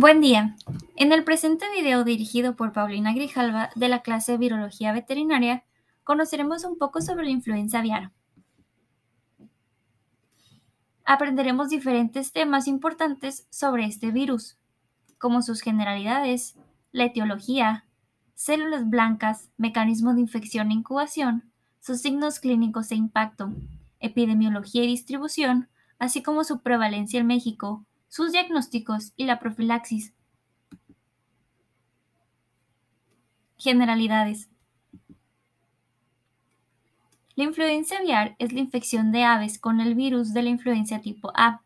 Buen día. En el presente video dirigido por Paulina Grijalva de la clase de Virología Veterinaria, conoceremos un poco sobre la influenza aviar. Aprenderemos diferentes temas importantes sobre este virus, como sus generalidades, la etiología, células blancas, mecanismo de infección e incubación, sus signos clínicos e impacto, epidemiología y distribución, así como su prevalencia en México, sus diagnósticos y la profilaxis. Generalidades. La influencia aviar es la infección de aves con el virus de la influencia tipo A.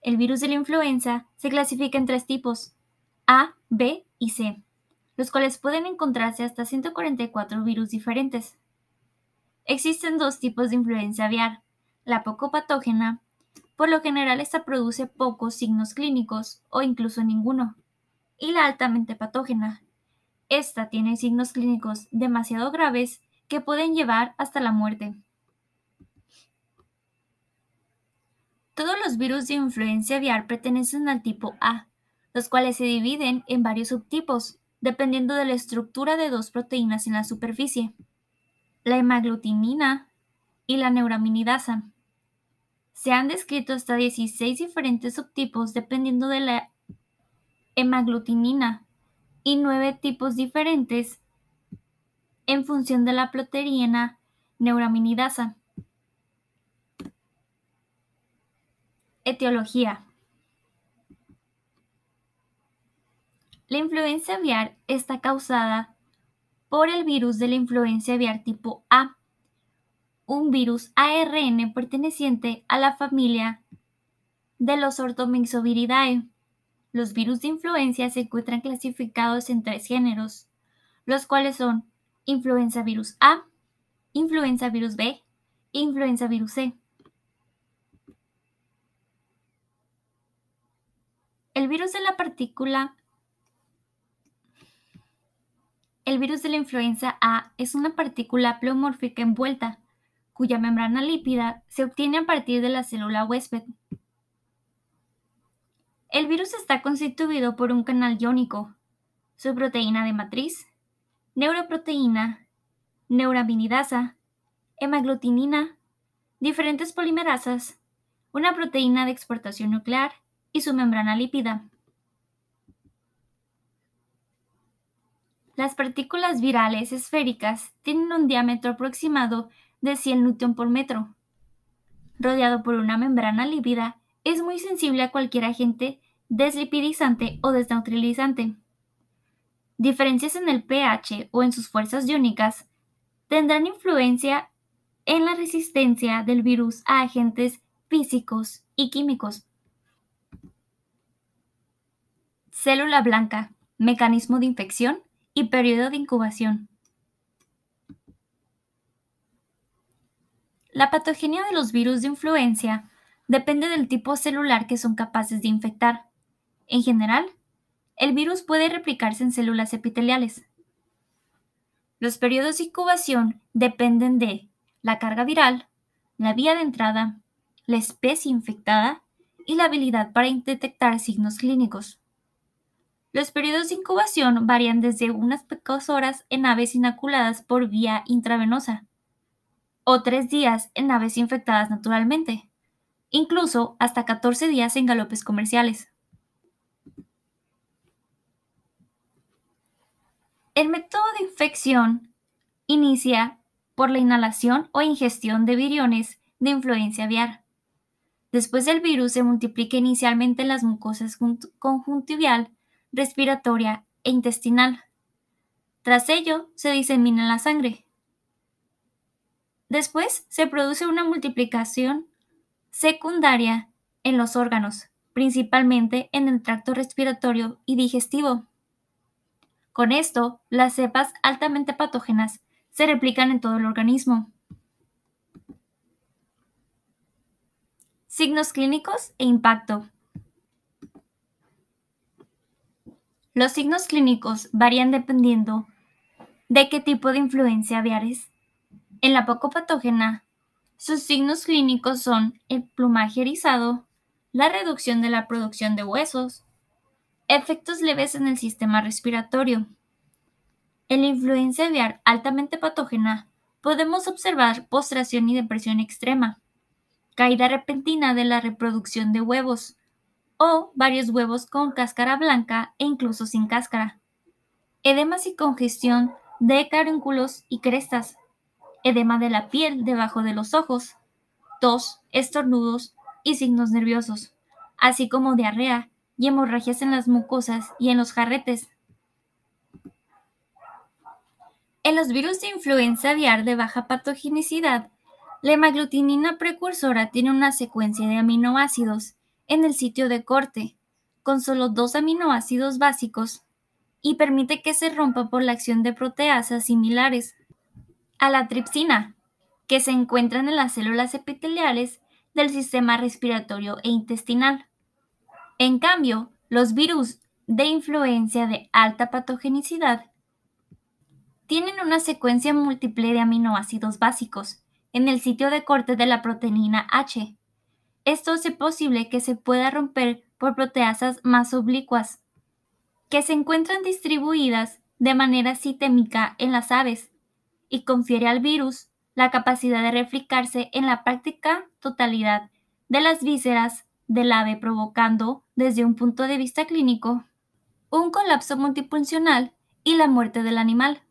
El virus de la influenza se clasifica en tres tipos, A, B y C, los cuales pueden encontrarse hasta 144 virus diferentes. Existen dos tipos de influencia aviar, la poco patógena por lo general, esta produce pocos signos clínicos o incluso ninguno. Y la altamente patógena. Esta tiene signos clínicos demasiado graves que pueden llevar hasta la muerte. Todos los virus de influencia aviar pertenecen al tipo A, los cuales se dividen en varios subtipos, dependiendo de la estructura de dos proteínas en la superficie, la hemaglutinina y la neuraminidasa. Se han descrito hasta 16 diferentes subtipos dependiendo de la hemaglutinina y 9 tipos diferentes en función de la proteína neuraminidasa. Etiología. La influencia aviar está causada por el virus de la influencia aviar tipo A un virus ARN perteneciente a la familia de los Orthomyxoviridae. Los virus de influenza se encuentran clasificados en tres géneros, los cuales son influenza virus A, influenza virus B e influenza virus C. El virus de la partícula el virus de la influenza A es una partícula pleomórfica envuelta cuya membrana lípida se obtiene a partir de la célula huésped. El virus está constituido por un canal iónico, su proteína de matriz, neuroproteína, neuraminidasa, hemaglutinina, diferentes polimerasas, una proteína de exportación nuclear y su membrana lípida. Las partículas virales esféricas tienen un diámetro aproximado de 100 newton por metro. Rodeado por una membrana lívida, es muy sensible a cualquier agente deslipidizante o desneutralizante. Diferencias en el pH o en sus fuerzas iónicas tendrán influencia en la resistencia del virus a agentes físicos y químicos. Célula blanca, mecanismo de infección y periodo de incubación. La patogenia de los virus de influencia depende del tipo celular que son capaces de infectar. En general, el virus puede replicarse en células epiteliales. Los periodos de incubación dependen de la carga viral, la vía de entrada, la especie infectada y la habilidad para detectar signos clínicos. Los periodos de incubación varían desde unas pocas horas en aves inaculadas por vía intravenosa o tres días en aves infectadas naturalmente, incluso hasta 14 días en galopes comerciales. El método de infección inicia por la inhalación o ingestión de viriones de influencia aviar. Después el virus se multiplica inicialmente en las mucosas conjuntival, respiratoria e intestinal. Tras ello, se disemina en la sangre. Después se produce una multiplicación secundaria en los órganos, principalmente en el tracto respiratorio y digestivo. Con esto, las cepas altamente patógenas se replican en todo el organismo. Signos clínicos e impacto. Los signos clínicos varían dependiendo de qué tipo de influencia es. En la poco patógena, sus signos clínicos son el plumaje erizado, la reducción de la producción de huesos, efectos leves en el sistema respiratorio. En la influencia aviar altamente patógena podemos observar postración y depresión extrema, caída repentina de la reproducción de huevos o varios huevos con cáscara blanca e incluso sin cáscara, edemas y congestión de carúnculos y crestas edema de la piel debajo de los ojos, tos, estornudos y signos nerviosos, así como diarrea y hemorragias en las mucosas y en los jarretes. En los virus de influenza aviar de baja patogenicidad, la hemaglutinina precursora tiene una secuencia de aminoácidos en el sitio de corte, con solo dos aminoácidos básicos, y permite que se rompa por la acción de proteasas similares a la tripsina, que se encuentran en las células epiteliales del sistema respiratorio e intestinal. En cambio, los virus de influencia de alta patogenicidad tienen una secuencia múltiple de aminoácidos básicos en el sitio de corte de la proteína H. Esto hace posible que se pueda romper por proteasas más oblicuas, que se encuentran distribuidas de manera sistémica en las aves, y confiere al virus la capacidad de replicarse en la práctica totalidad de las vísceras del ave, provocando, desde un punto de vista clínico, un colapso multipuncional y la muerte del animal.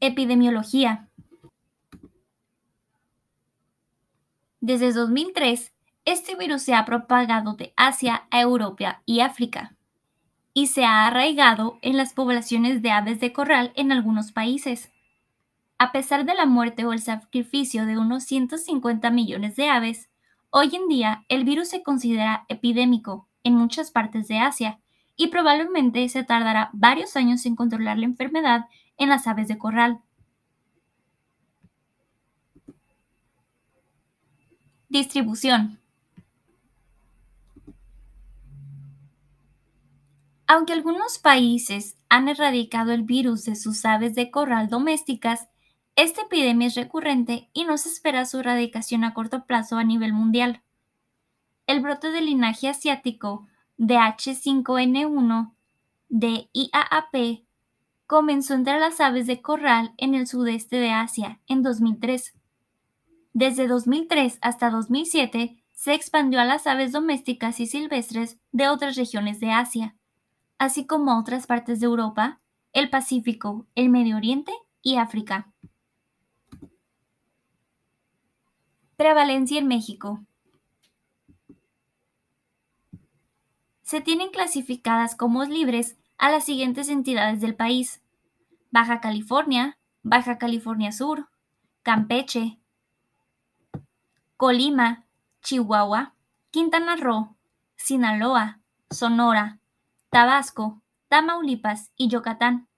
Epidemiología. Desde 2003, este virus se ha propagado de Asia a Europa y África y se ha arraigado en las poblaciones de aves de corral en algunos países. A pesar de la muerte o el sacrificio de unos 150 millones de aves, hoy en día el virus se considera epidémico en muchas partes de Asia y probablemente se tardará varios años en controlar la enfermedad en las aves de corral. Distribución. Aunque algunos países han erradicado el virus de sus aves de corral domésticas, esta epidemia es recurrente y no se espera su erradicación a corto plazo a nivel mundial. El brote del linaje asiático de H5N1 de IAAP comenzó entre las aves de corral en el sudeste de Asia en 2003. Desde 2003 hasta 2007 se expandió a las aves domésticas y silvestres de otras regiones de Asia así como otras partes de Europa, el Pacífico, el Medio Oriente y África. Prevalencia en México. Se tienen clasificadas como libres a las siguientes entidades del país. Baja California, Baja California Sur, Campeche, Colima, Chihuahua, Quintana Roo, Sinaloa, Sonora, Tabasco, Tamaulipas y Yucatán.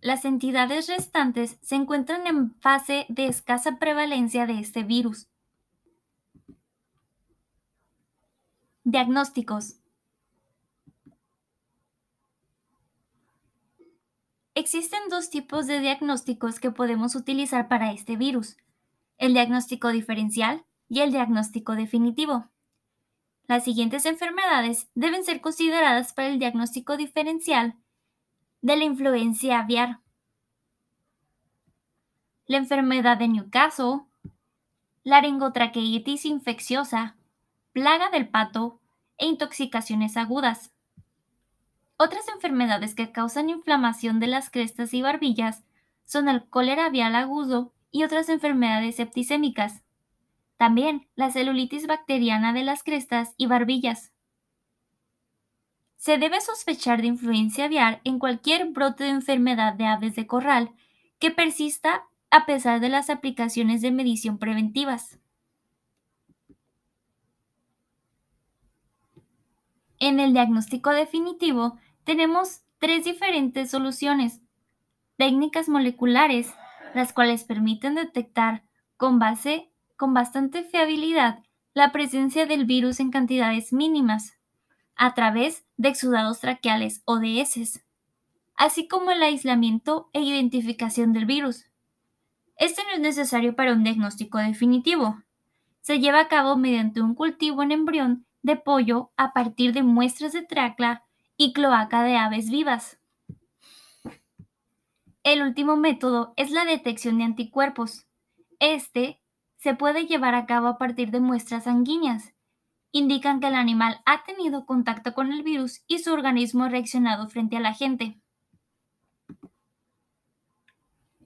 Las entidades restantes se encuentran en fase de escasa prevalencia de este virus. Diagnósticos. Existen dos tipos de diagnósticos que podemos utilizar para este virus, el diagnóstico diferencial y el diagnóstico definitivo. Las siguientes enfermedades deben ser consideradas para el diagnóstico diferencial de la influencia aviar. La enfermedad de Newcastle, laringotraqueitis infecciosa, plaga del pato e intoxicaciones agudas. Otras enfermedades que causan inflamación de las crestas y barbillas son el cólera avial agudo y otras enfermedades septicémicas. También la celulitis bacteriana de las crestas y barbillas. Se debe sospechar de influencia aviar en cualquier brote de enfermedad de aves de corral que persista a pesar de las aplicaciones de medición preventivas. En el diagnóstico definitivo tenemos tres diferentes soluciones. Técnicas moleculares, las cuales permiten detectar con base con bastante fiabilidad la presencia del virus en cantidades mínimas, a través de exudados traqueales o de heces, así como el aislamiento e identificación del virus. Este no es necesario para un diagnóstico definitivo. Se lleva a cabo mediante un cultivo en embrión de pollo a partir de muestras de tracla y cloaca de aves vivas. El último método es la detección de anticuerpos. Este se puede llevar a cabo a partir de muestras sanguíneas. Indican que el animal ha tenido contacto con el virus y su organismo ha reaccionado frente a la agente.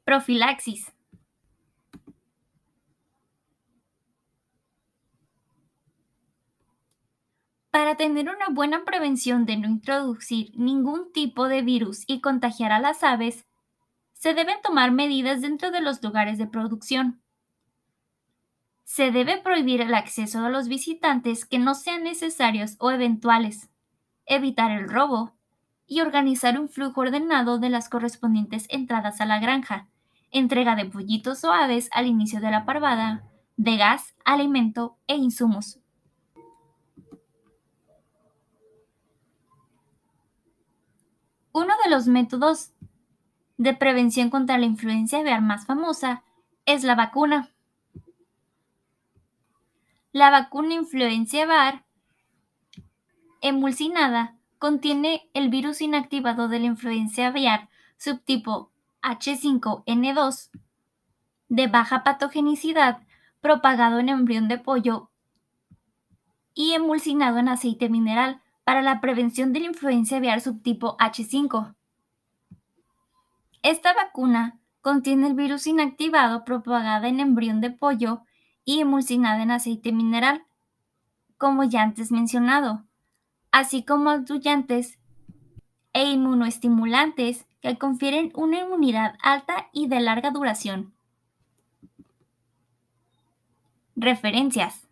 Profilaxis. Para tener una buena prevención de no introducir ningún tipo de virus y contagiar a las aves, se deben tomar medidas dentro de los lugares de producción se debe prohibir el acceso a los visitantes que no sean necesarios o eventuales, evitar el robo y organizar un flujo ordenado de las correspondientes entradas a la granja, entrega de pollitos o aves al inicio de la parvada, de gas, alimento e insumos. Uno de los métodos de prevención contra la influencia aviar más famosa es la vacuna. La vacuna influenza VAR emulsinada contiene el virus inactivado de la influenza aviar subtipo H5N2 de baja patogenicidad propagado en embrión de pollo y emulsinado en aceite mineral para la prevención de la influenza aviar subtipo H5. Esta vacuna contiene el virus inactivado propagado en embrión de pollo y emulsionada en aceite mineral, como ya antes mencionado, así como adullantes e inmunoestimulantes que confieren una inmunidad alta y de larga duración. Referencias.